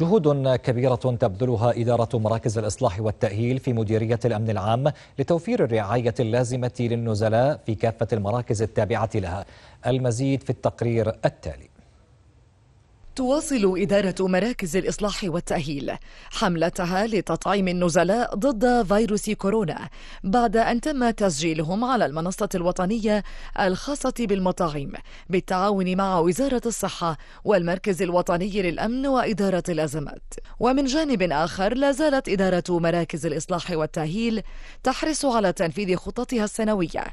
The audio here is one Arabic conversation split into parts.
جهود كبيرة تبذلها إدارة مراكز الإصلاح والتأهيل في مديرية الأمن العام لتوفير الرعاية اللازمة للنزلاء في كافة المراكز التابعة لها المزيد في التقرير التالي تواصل إدارة مراكز الإصلاح والتأهيل حملتها لتطعيم النزلاء ضد فيروس كورونا بعد أن تم تسجيلهم على المنصة الوطنية الخاصة بالمطاعم بالتعاون مع وزارة الصحة والمركز الوطني للأمن وإدارة الأزمات ومن جانب آخر لا زالت إدارة مراكز الإصلاح والتأهيل تحرص على تنفيذ خططها السنوية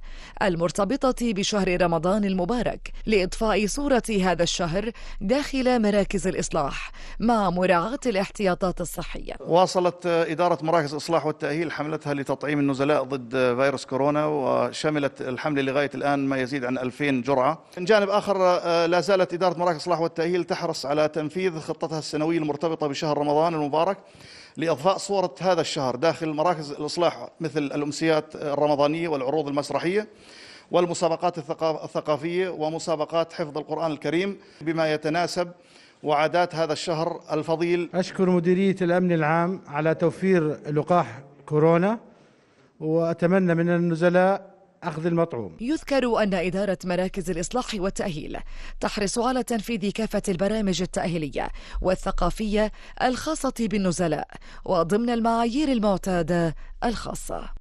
المرتبطة بشهر رمضان المبارك لإضفاء صورة هذا الشهر داخل مراكز الإصلاح مع مراعاة الاحتياطات الصحية واصلت إدارة مراكز الإصلاح والتأهيل حملتها لتطعيم النزلاء ضد فيروس كورونا وشملت الحملة لغاية الآن ما يزيد عن 2000 جرعة من جانب آخر آه، لا زالت إدارة مراكز الإصلاح والتأهيل تحرص على تنفيذ خطتها السنوية المرتبطة بشهر رمضان المبارك لإضفاء صورة هذا الشهر داخل مراكز الإصلاح مثل الأمسيات الرمضانية والعروض المسرحية والمسابقات الثقافية ومسابقات حفظ القرآن الكريم بما يتناسب وعادات هذا الشهر الفضيل أشكر مديرية الأمن العام على توفير لقاح كورونا وأتمنى من النزلاء أخذ المطعوم يذكر أن إدارة مراكز الإصلاح والتأهيل تحرص على تنفيذ كافة البرامج التأهيلية والثقافية الخاصة بالنزلاء وضمن المعايير المعتادة الخاصة